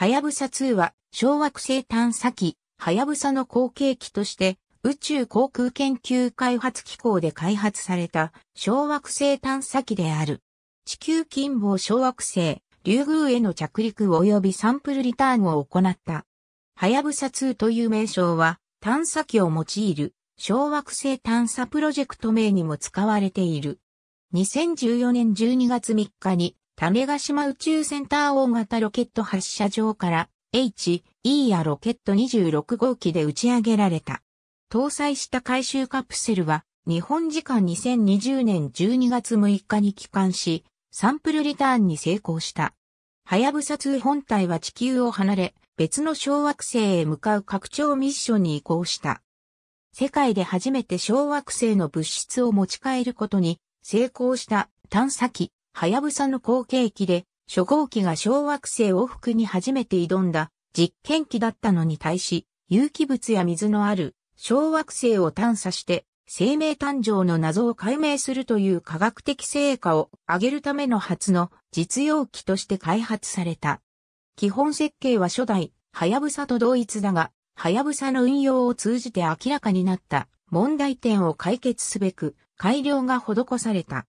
はやぶさ2は小惑星探査機、はやぶさの後継機として、宇宙航空研究開発機構で開発された小惑星探査機である。地球近傍小惑星、リュウグウへの着陸及びサンプルリターンを行った。はやぶさ2という名称は探査機を用いる小惑星探査プロジェクト名にも使われている。2014年12月3日に種ヶ島宇宙センター大型ロケット発射場から H、E やロケット26号機で打ち上げられた。搭載した回収カプセルは日本時間2020年12月6日に帰還し、サンプルリターンに成功した。はやぶさ2本体は地球を離れ、別の小惑星へ向かう拡張ミッションに移行した。世界で初めて小惑星の物質を持ち帰ることに成功した探査機はやぶさの後継機で、初号機が小惑星往復に初めて挑んだ実験機だったのに対し、有機物や水のある小惑星を探査して生命誕生の謎を解明するという科学的成果を上げるための初の実用機として開発された。基本設計は初代、はやぶさと同一だが、はやぶさの運用を通じて明らかになった問題点を解決すべく改良が施された。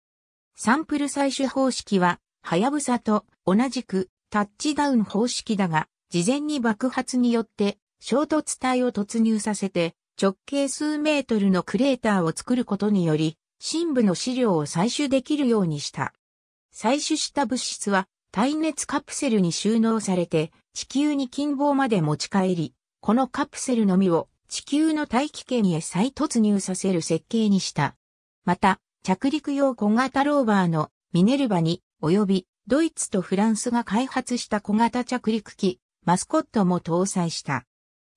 サンプル採取方式は、はやぶさと同じくタッチダウン方式だが、事前に爆発によって衝突体を突入させて直径数メートルのクレーターを作ることにより、深部の資料を採取できるようにした。採取した物質は耐熱カプセルに収納されて地球に近傍まで持ち帰り、このカプセルのみを地球の大気圏へ再突入させる設計にした。また、着陸用小型ローバーのミネルバに、及びドイツとフランスが開発した小型着陸機、マスコットも搭載した。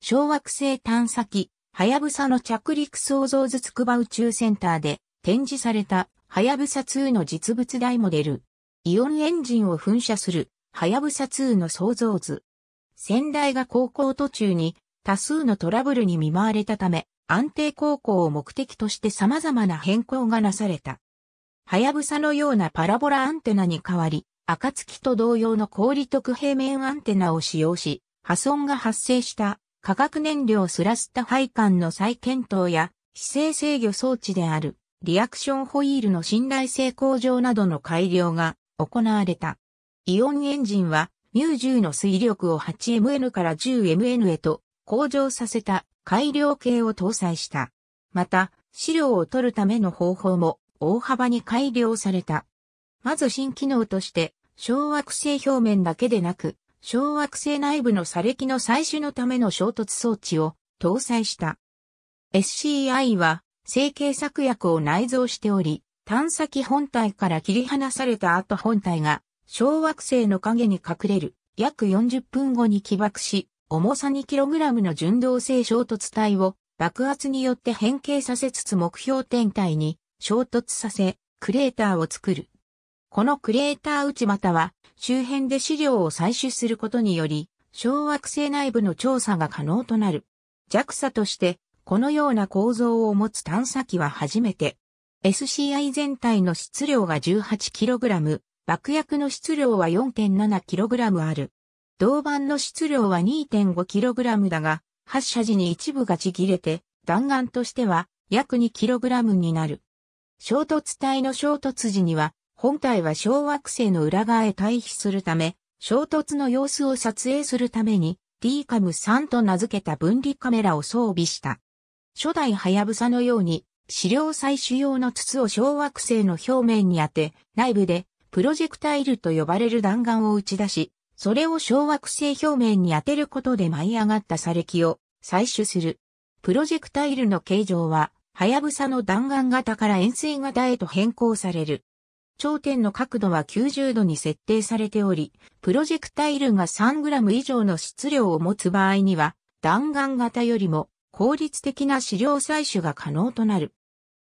小惑星探査機、はやぶさの着陸創造図筑波宇宙センターで展示されたはやぶさ2の実物大モデル。イオンエンジンを噴射するはやぶさ2の創造図。先代が高校途中に多数のトラブルに見舞われたため、安定航行を目的として様々な変更がなされた。はやぶさのようなパラボラアンテナに代わり、暁と同様の氷特平面アンテナを使用し、破損が発生した化学燃料スラスタ配管の再検討や、姿勢制御装置であるリアクションホイールの信頼性向上などの改良が行われた。イオンエンジンは μ 10の推力を 8mN から 10mN へと向上させた改良系を搭載した。また、資料を取るための方法も大幅に改良された。まず新機能として、小惑星表面だけでなく、小惑星内部の砂礫の採取のための衝突装置を搭載した。SCI は、成形策薬を内蔵しており、探査機本体から切り離された後本体が小惑星の影に隠れる約40分後に起爆し、重さ 2kg の純動性衝突体を爆発によって変形させつつ目標天体に衝突させ、クレーターを作る。このクレーター内または周辺で資料を採取することにより、小惑星内部の調査が可能となる。JAXA として、このような構造を持つ探査機は初めて、SCI 全体の質量が 18kg、爆薬の質量は 4.7kg ある。銅板の質量は 2.5kg だが、発射時に一部がちぎれて、弾丸としては約 2kg になる。衝突体の衝突時には、本体は小惑星の裏側へ退避するため、衝突の様子を撮影するために DCAM3 と名付けた分離カメラを装備した。初代ハヤブサのように、資料採取用の筒を小惑星の表面に当て、内部でプロジェクタイルと呼ばれる弾丸を打ち出し、それを小惑星表面に当てることで舞い上がった砂礫を採取する。プロジェクタイルの形状は、はやぶさの弾丸型から円錐型へと変更される。頂点の角度は90度に設定されており、プロジェクタイルが 3g 以上の質量を持つ場合には、弾丸型よりも効率的な資料採取が可能となる。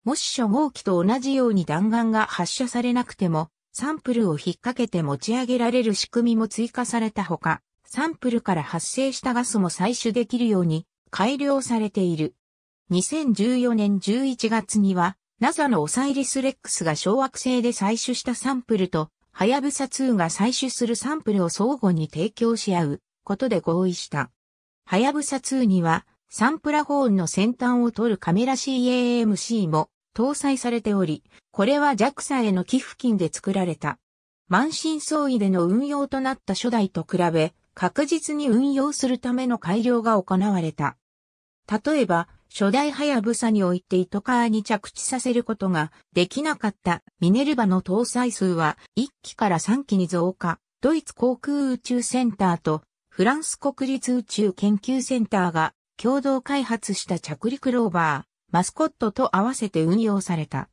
もし初号機と同じように弾丸が発射されなくても、サンプルを引っ掛けて持ち上げられる仕組みも追加されたほか、サンプルから発生したガスも採取できるように改良されている。2014年11月には、NASA のオサイリス・レックスが小惑星で採取したサンプルと、ハヤブサ2が採取するサンプルを相互に提供し合うことで合意した。ハヤブサ2には、サンプラホーンの先端を取るカメラ CAMC も搭載されており、これは JAXA への寄付金で作られた。満身創痍での運用となった初代と比べ、確実に運用するための改良が行われた。例えば、初代ハヤブサにおいて糸川に着地させることができなかったミネルバの搭載数は1機から3機に増加。ドイツ航空宇宙センターとフランス国立宇宙研究センターが共同開発した着陸ローバー。マスコットと合わせて運用された。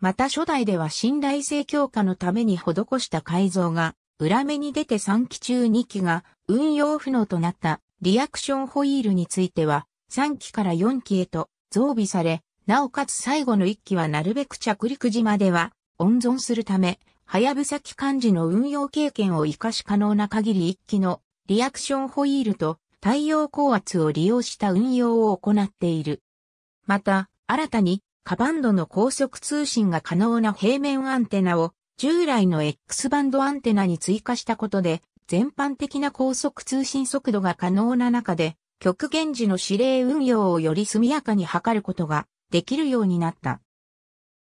また初代では信頼性強化のために施した改造が、裏目に出て3期中2期が運用不能となったリアクションホイールについては、3期から4期へと増備され、なおかつ最後の1機はなるべく着陸時までは温存するため、はやぶさ機関時の運用経験を活かし可能な限り1機のリアクションホイールと太陽高圧を利用した運用を行っている。また、新たに、カバンドの高速通信が可能な平面アンテナを従来の X バンドアンテナに追加したことで、全般的な高速通信速度が可能な中で、極限時の指令運用をより速やかに測ることができるようになった。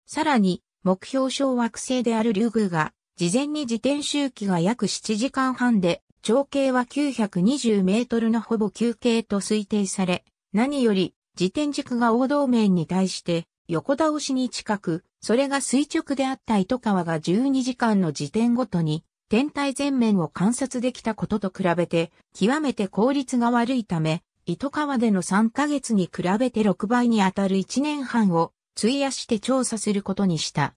さらに、目標小惑星であるリュグが、事前に自転周期が約7時間半で、長径は920メートルのほぼ休憩と推定され、何より自転軸が王道面に対して横倒しに近く、それが垂直であった糸川が12時間の時点ごとに天体全面を観察できたことと比べて極めて効率が悪いため、糸川での3ヶ月に比べて6倍にあたる1年半を費やして調査することにした。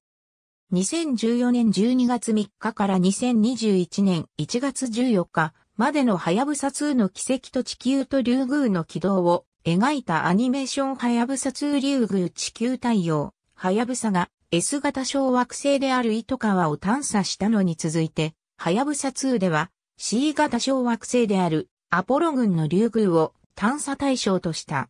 2014年12月3日から2021年1月14日までのハヤブサ2の奇跡と地球とリュウグウの軌道を描いたアニメーションはやぶさ2グウ地球太陽、はやぶさが S 型小惑星である糸川を探査したのに続いて、はやぶさ2では C 型小惑星であるアポロ群のリュウグウを探査対象とした。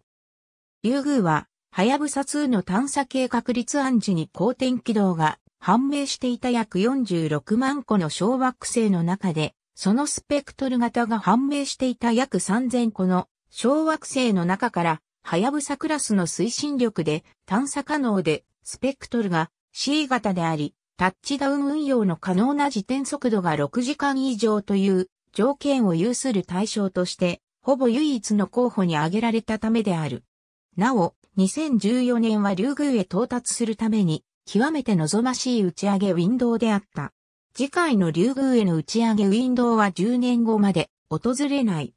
リュウグウは、はやぶさ2の探査計画立案時に公転軌道が判明していた約46万個の小惑星の中で、そのスペクトル型が判明していた約3000個の小惑星の中から、はやぶさクラスの推進力で探査可能で、スペクトルが C 型であり、タッチダウン運用の可能な時点速度が6時間以上という条件を有する対象として、ほぼ唯一の候補に挙げられたためである。なお、2014年はリュウグウへ到達するために、極めて望ましい打ち上げウィンドウであった。次回のリュウグウへの打ち上げウィンドウは10年後まで訪れない。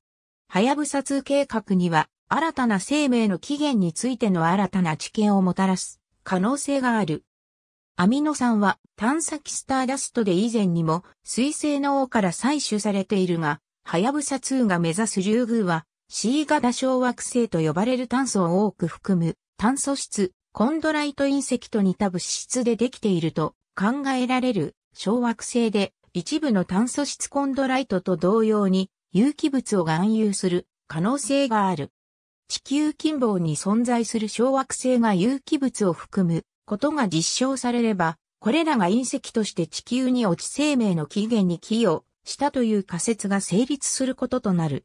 はやぶさ2計画には、新たな生命の起源についての新たな知見をもたらす可能性がある。アミノ酸は探査機スターダストで以前にも水星の王から採取されているが、はやぶさ2が目指すリュウグウは C 型小惑星と呼ばれる炭素を多く含む炭素質、コンドライト隕石と似た物質でできていると考えられる小惑星で一部の炭素質コンドライトと同様に有機物を含有する可能性がある。地球近傍に存在する小惑星が有機物を含むことが実証されれば、これらが隕石として地球に落ち生命の起源に寄与したという仮説が成立することとなる。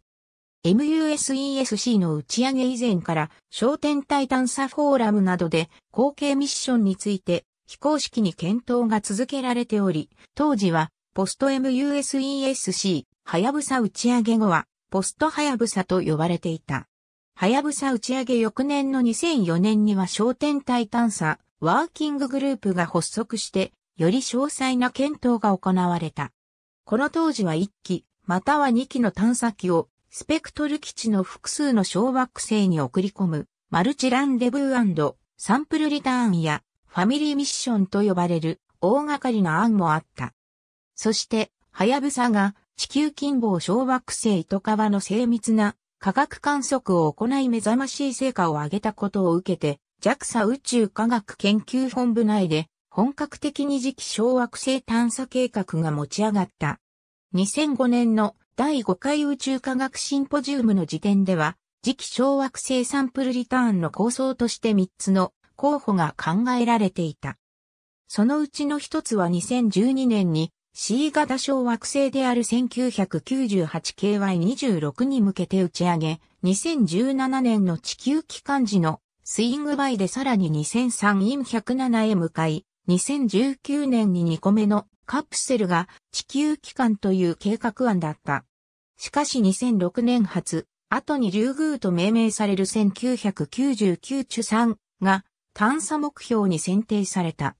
MUSESC の打ち上げ以前から焦天体探査フォーラムなどで後継ミッションについて非公式に検討が続けられており、当時はポスト MUSESC はやぶさ打ち上げ後は、ポストはやぶさと呼ばれていた。はやぶさ打ち上げ翌年の2004年には商店体探査、ワーキンググループが発足して、より詳細な検討が行われた。この当時は1機、または2機の探査機を、スペクトル基地の複数の小惑星に送り込む、マルチランデブーサンプルリターンや、ファミリーミッションと呼ばれる大掛かりな案もあった。そして、はやぶさが地球近傍小惑星糸川の精密な科学観測を行い目覚ましい成果を上げたことを受けて、JAXA 宇宙科学研究本部内で本格的に次期小惑星探査計画が持ち上がった。2005年の第5回宇宙科学シンポジウムの時点では、次期小惑星サンプルリターンの構想として3つの候補が考えられていた。そのうちの1つは2012年に C 型小惑星である 1998KY26 に向けて打ち上げ、2017年の地球期間時のスイングバイでさらに2 0 0 3イン1 0 7へ向かい、2019年に2個目のカプセルが地球期間という計画案だった。しかし2006年初、後にリュウグウと命名される1999チュ3が探査目標に選定された。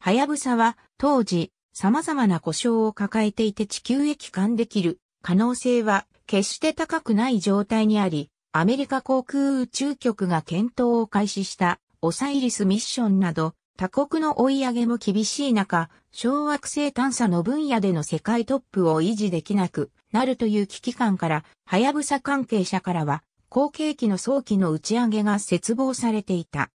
はやぶさは当時様々な故障を抱えていて地球へ帰還できる可能性は決して高くない状態にあり、アメリカ航空宇宙局が検討を開始したオサイリスミッションなど他国の追い上げも厳しい中、小惑星探査の分野での世界トップを維持できなくなるという危機感から、ハヤブサ関係者からは、後継機の早期の打ち上げが絶望されていた。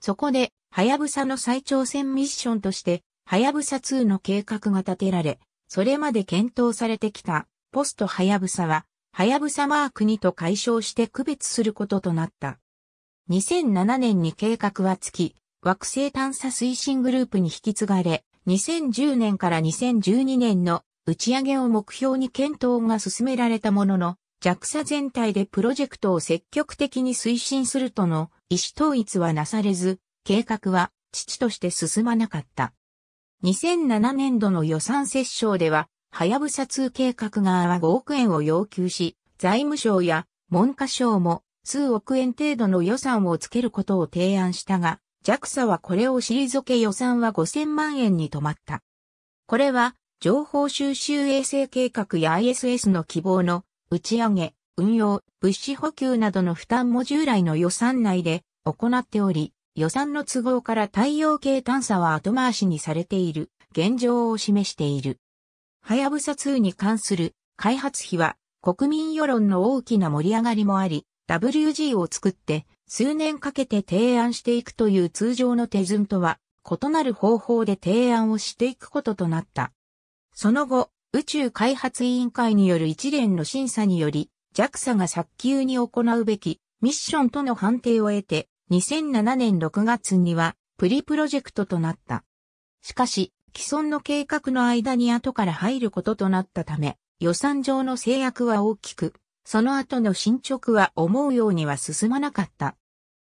そこで、ハヤブサの再挑戦ミッションとして、はやぶさ2の計画が立てられ、それまで検討されてきたポストはやぶさは、はやぶさマーク2と解消して区別することとなった。2007年に計画はき、惑星探査推進グループに引き継がれ、2010年から2012年の打ち上げを目標に検討が進められたものの、JAXA 全体でプロジェクトを積極的に推進するとの意思統一はなされず、計画は父として進まなかった。2007年度の予算折衝では、はやぶさ2計画側は5億円を要求し、財務省や文科省も数億円程度の予算をつけることを提案したが、JAXA はこれを退け予算は5000万円に止まった。これは情報収集衛星計画や ISS の希望の打ち上げ、運用、物資補給などの負担も従来の予算内で行っており、予算の都合から太陽系探査は後回しにされている現状を示している。はやぶさ2に関する開発費は国民世論の大きな盛り上がりもあり、WG を作って数年かけて提案していくという通常の手順とは異なる方法で提案をしていくこととなった。その後、宇宙開発委員会による一連の審査により、JAXA が早急に行うべきミッションとの判定を得て、2007年6月にはプリプロジェクトとなった。しかし、既存の計画の間に後から入ることとなったため、予算上の制約は大きく、その後の進捗は思うようには進まなかった。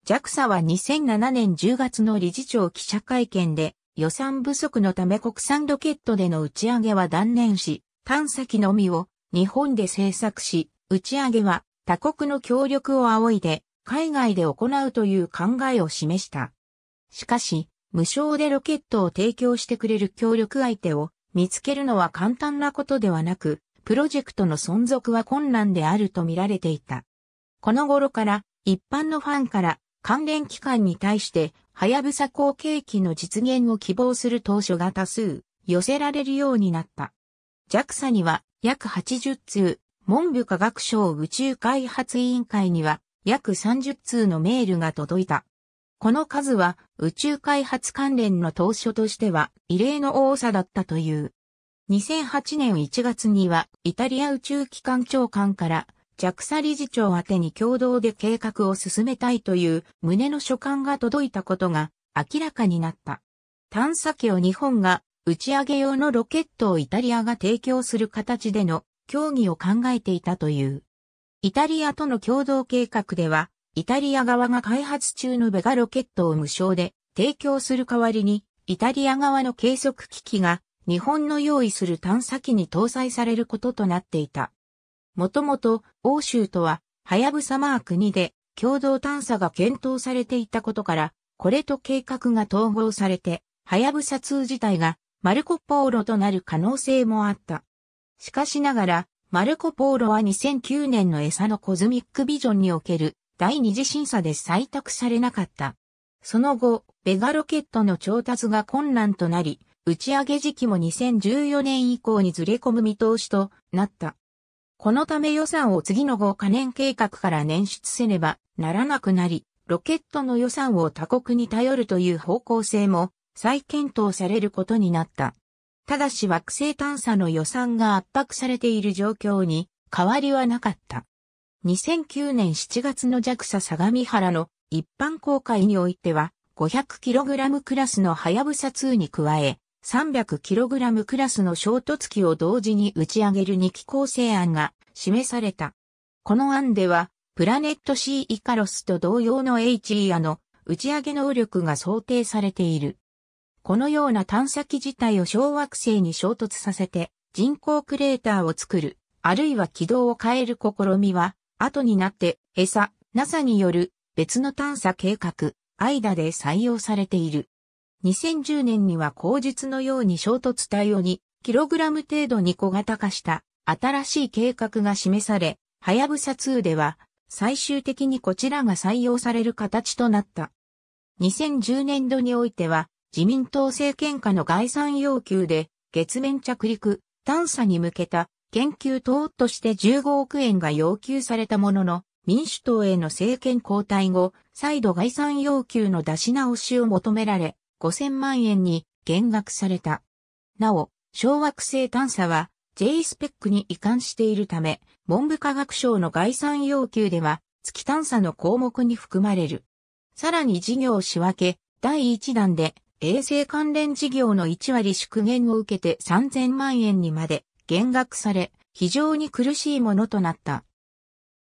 JAXA は2007年10月の理事長記者会見で、予算不足のため国産ロケットでの打ち上げは断念し、探査機のみを日本で製作し、打ち上げは他国の協力を仰いで海外で行うという考えを示した。しかし、無償でロケットを提供してくれる協力相手を見つけるのは簡単なことではなく、プロジェクトの存続は困難であると見られていた。この頃から一般のファンから関連機関に対して、はやぶさ後継機の実現を希望する当初が多数寄せられるようになった。JAXA には約80通、文部科学省宇宙開発委員会には約30通のメールが届いた。この数は宇宙開発関連の当初としては異例の多さだったという。2008年1月にはイタリア宇宙機関長官から JAXA 理事長宛に共同で計画を進めたいという胸の書簡が届いたことが明らかになった。探査機を日本が打ち上げ用のロケットをイタリアが提供する形での協議を考えていたという。イタリアとの共同計画では、イタリア側が開発中のベガロケットを無償で提供する代わりに、イタリア側の計測機器が日本の用意する探査機に搭載されることとなっていた。もともと欧州とは、はやぶさマーク2で共同探査が検討されていたことから、これと計画が統合されて、はやぶさ2自体がマルコ・ポーロとなる可能性もあった。しかしながら、マルコ・ポーロは2009年のエサのコズミックビジョンにおける第二次審査で採択されなかった。その後、ベガロケットの調達が困難となり、打ち上げ時期も2014年以降にずれ込む見通しとなった。このため予算を次の5カ年計画から捻出せねばならなくなり、ロケットの予算を他国に頼るという方向性も再検討されることになった。ただし惑星探査の予算が圧迫されている状況に変わりはなかった。2009年7月の JAXA 相模原の一般公開においては 500kg クラスのハヤブサ2に加え 300kg クラスの衝突機を同時に打ち上げる2機構成案が示された。この案ではプラネット C イカロスと同様の HE アの打ち上げ能力が想定されている。このような探査機自体を小惑星に衝突させて人工クレーターを作る、あるいは軌道を変える試みは、後になって ESA、NASA による別の探査計画、間で採用されている。2010年には口述のように衝突対応に、キログラム程度に小型化した新しい計画が示され、はやぶさ2では最終的にこちらが採用される形となった。2010年度においては自民党政権下の概算要求で月面着陸、探査に向けた研究等として15億円が要求されたものの、民主党への政権交代後、再度概算要求の出し直しを求められ、5000万円に減額された。なお、小惑星探査は J スペックに移管しているため、文部科学省の概算要求では、月探査の項目に含まれる。さらに事業仕分け、第1弾で、衛生関連事業の1割縮減を受けて3000万円にまで減額され、非常に苦しいものとなった。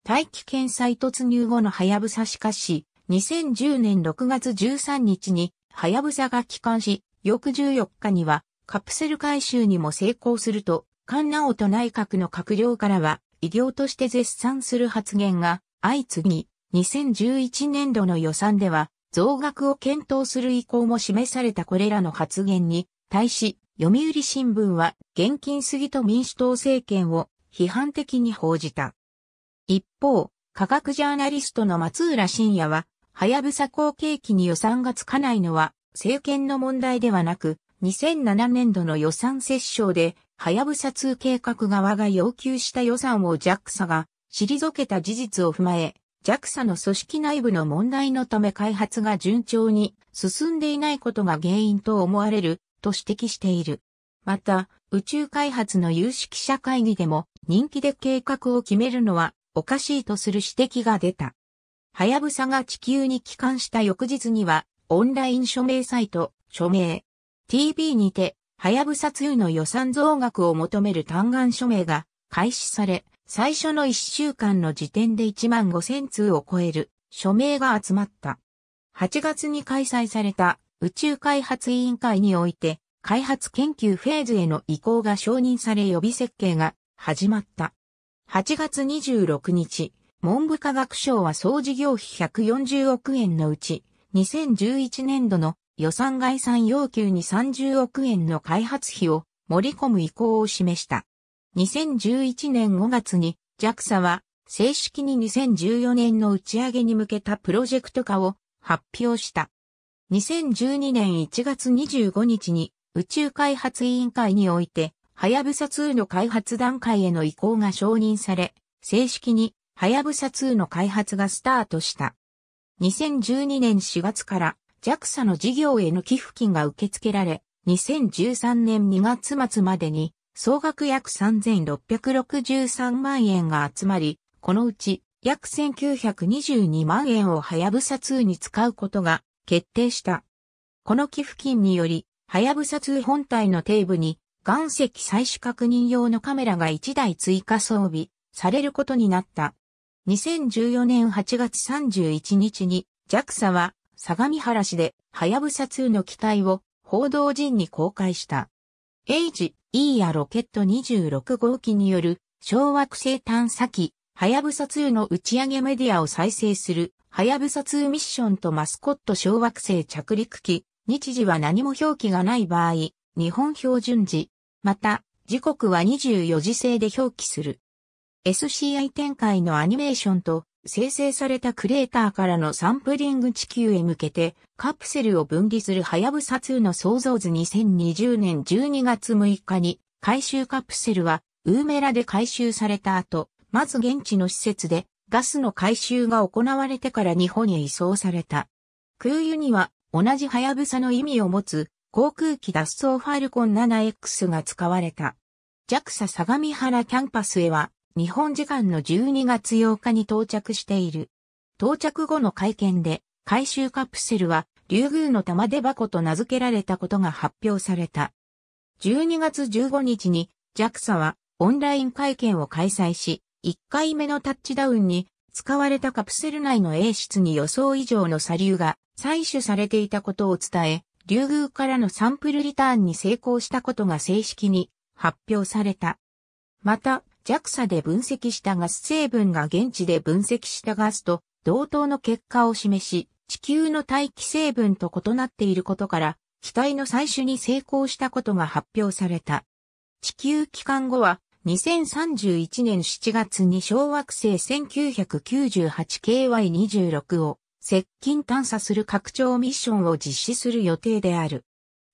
大気圏再突入後のはやぶさしかし、2010年6月13日にはやぶさが帰還し、翌14日にはカプセル回収にも成功すると、菅直人内閣の閣僚からは、医療として絶賛する発言が相次ぎ、2011年度の予算では、増額を検討する意向も示されたこれらの発言に対し、読売新聞は現金すぎと民主党政権を批判的に報じた。一方、科学ジャーナリストの松浦信也は、はやぶさ後継機に予算がつかないのは政権の問題ではなく、2007年度の予算折衝で、はやぶさ2計画側が要求した予算を JAXA が退けた事実を踏まえ、JAXA の組織内部の問題のため開発が順調に進んでいないことが原因と思われると指摘している。また、宇宙開発の有識者会議でも人気で計画を決めるのはおかしいとする指摘が出た。はやぶさが地球に帰還した翌日には、オンライン署名サイト、署名、TV にて、はやぶさ2の予算増額を求める嘆願署名が開始され、最初の1週間の時点で1万5000通を超える署名が集まった。8月に開催された宇宙開発委員会において、開発研究フェーズへの移行が承認され予備設計が始まった。8月26日、文部科学省は総事業費140億円のうち、2011年度の予算概算要求に30億円の開発費を盛り込む意向を示した。2011年5月に JAXA は正式に2014年の打ち上げに向けたプロジェクト化を発表した。2012年1月25日に宇宙開発委員会において、はやぶさ2の開発段階への移行が承認され、正式にはやぶさ2の開発がスタートした。2012年4月から JAXA の事業への寄付金が受け付けられ、2013年2月末までに総額約3663万円が集まり、このうち約1922万円をはやぶさ2に使うことが決定した。この寄付金により、はやぶさ2本体の底部に岩石採取確認用のカメラが1台追加装備されることになった。2014年8月31日に JAXA は相模原市ではやぶさ2の機体を報道陣に公開した。エイジいやロケット26号機による小惑星探査機、はやぶさ2の打ち上げメディアを再生する、はやぶさ2ミッションとマスコット小惑星着陸機、日時は何も表記がない場合、日本標準時、また、時刻は24時制で表記する。SCI 展開のアニメーションと生成されたクレーターからのサンプリング地球へ向けて、カプセルを分離するハヤブサ2の創造図2020年12月6日に、回収カプセルは、ウーメラで回収された後、まず現地の施設で、ガスの回収が行われてから日本へ移送された。空輸には、同じハヤブサの意味を持つ、航空機脱走ファルコン 7X が使われた。JAXA 相模原キャンパスへは、日本時間の12月8日に到着している。到着後の会見で、回収カプセルは、竜宮の玉出箱と名付けられたことが発表された。12月15日に JAXA はオンライン会見を開催し、1回目のタッチダウンに使われたカプセル内の A 室に予想以上の砂流が採取されていたことを伝え、竜宮からのサンプルリターンに成功したことが正式に発表された。また、JAXA で分析したガス成分が現地で分析したガスと同等の結果を示し、地球の大気成分と異なっていることから、機体の採取に成功したことが発表された。地球帰還後は、2031年7月に小惑星 1998KY26 を接近探査する拡張ミッションを実施する予定である。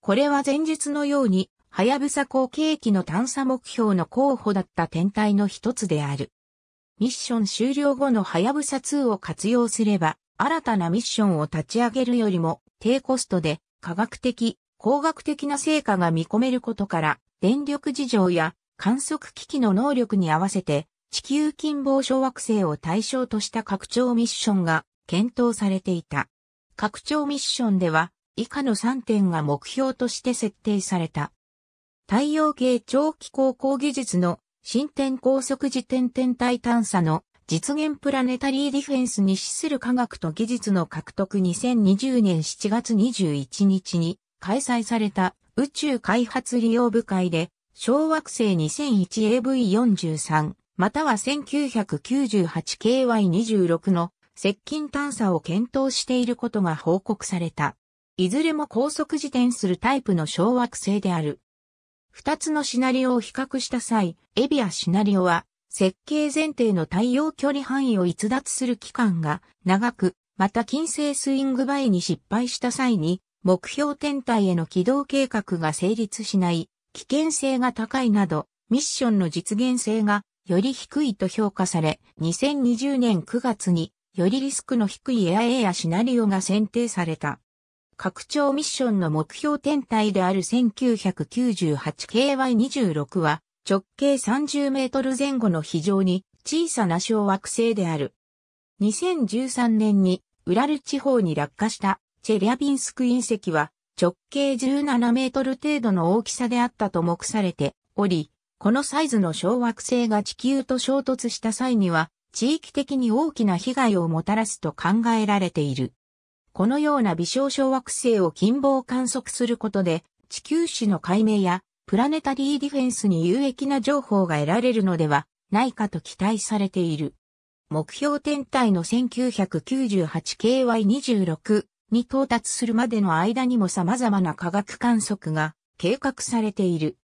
これは前日のようにはやぶさ後継機の探査目標の候補だった天体の一つである。ミッション終了後のはやぶさ2を活用すれば、新たなミッションを立ち上げるよりも低コストで科学的、工学的な成果が見込めることから、電力事情や観測機器の能力に合わせて、地球近傍小惑星を対象とした拡張ミッションが検討されていた。拡張ミッションでは、以下の3点が目標として設定された。太陽系長期航行技術の新天高速自転天体探査の実現プラネタリーディフェンスに資する科学と技術の獲得2020年7月21日に開催された宇宙開発利用部会で小惑星 2001AV43 または 1998KY26 の接近探査を検討していることが報告された。いずれも高速自転するタイプの小惑星である。二つのシナリオを比較した際、エビアシナリオは、設計前提の対応距離範囲を逸脱する期間が長く、また近世スイングバイに失敗した際に、目標天体への軌道計画が成立しない、危険性が高いなど、ミッションの実現性がより低いと評価され、2020年9月によりリスクの低いエアエアシナリオが選定された。拡張ミッションの目標天体である 1998KY26 は直径30メートル前後の非常に小さな小惑星である。2013年にウラル地方に落下したチェリャビンスク隕石は直径17メートル程度の大きさであったと目されており、このサイズの小惑星が地球と衝突した際には地域的に大きな被害をもたらすと考えられている。このような微小小惑星を近傍観測することで、地球史の解明やプラネタリーディフェンスに有益な情報が得られるのではないかと期待されている。目標天体の 1998KY26 に到達するまでの間にも様々な科学観測が計画されている。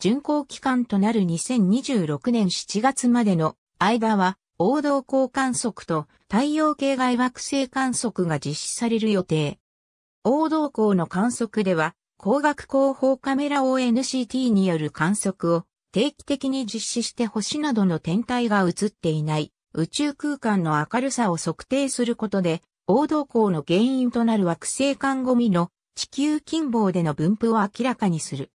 巡航期間となる2026年7月までの間は王道光観測と太陽系外惑星観測が実施される予定。王道光の観測では、光学広報カメラ ONCT による観測を定期的に実施して星などの天体が映っていない宇宙空間の明るさを測定することで、王道光の原因となる惑星間ゴミの地球近傍での分布を明らかにする。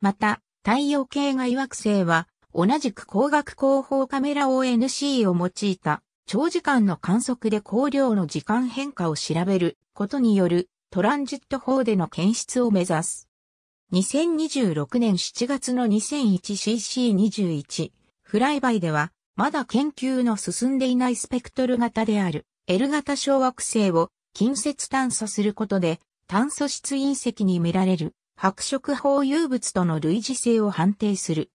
また、太陽系外惑星は同じく光学広報カメラ ONC を用いた長時間の観測で光量の時間変化を調べることによるトランジット法での検出を目指す。2026年7月の 2001cc21 フライバイではまだ研究の進んでいないスペクトル型である L 型小惑星を近接探査することで炭素質隕石に見られる白色包有物との類似性を判定する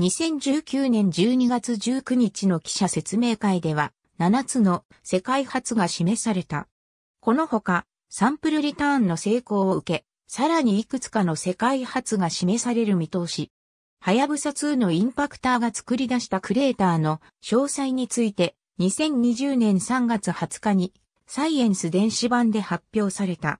2019年12月19日の記者説明会では、7つの世界初が示された。このほか、サンプルリターンの成功を受け、さらにいくつかの世界初が示される見通し。はやぶさ2のインパクターが作り出したクレーターの詳細について、2020年3月20日に、サイエンス電子版で発表された。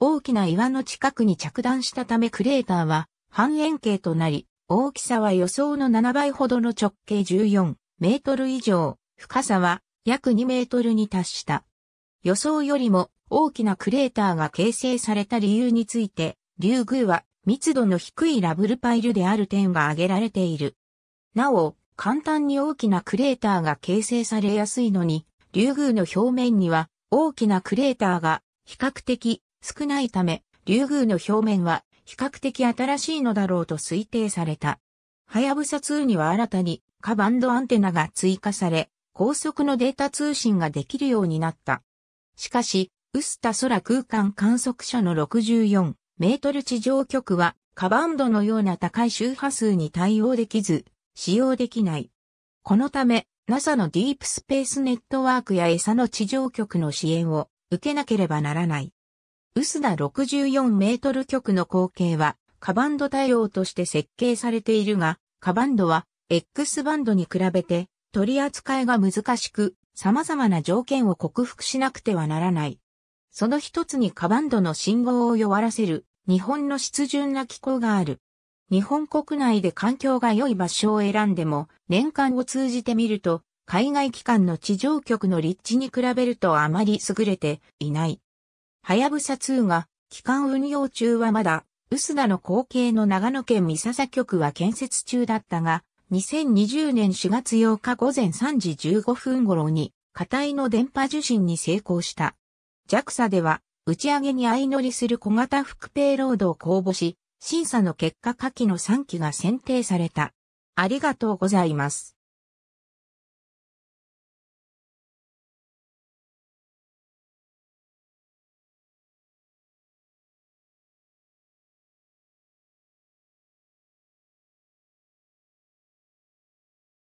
大きな岩の近くに着弾したためクレーターは半円形となり、大きさは予想の7倍ほどの直径14メートル以上、深さは約2メートルに達した。予想よりも大きなクレーターが形成された理由について、リュウグウは密度の低いラブルパイルである点が挙げられている。なお、簡単に大きなクレーターが形成されやすいのに、リュウグウの表面には大きなクレーターが比較的少ないため、リュウグウの表面は比較的新しいのだろうと推定された。はやぶさ2には新たにカバンドアンテナが追加され、高速のデータ通信ができるようになった。しかし、ウスタ空空間観測車の64メートル地上局はカバンドのような高い周波数に対応できず、使用できない。このため、NASA のディープスペースネットワークや餌の地上局の支援を受けなければならない。薄田64メートル極の口径は、カバンド対応として設計されているが、カバンドは X バンドに比べて取り扱いが難しく、様々な条件を克服しなくてはならない。その一つにカバンドの信号を弱らせる日本の湿潤な気候がある。日本国内で環境が良い場所を選んでも、年間を通じてみると、海外機関の地上局の立地に比べるとあまり優れていない。はやぶさ2が、期間運用中はまだ、臼田の後継の長野県三笹局は建設中だったが、2020年4月8日午前3時15分頃に、火体の電波受信に成功した。JAXA では、打ち上げに相乗りする小型副ペイロードを公募し、審査の結果下記の3機が選定された。ありがとうございます。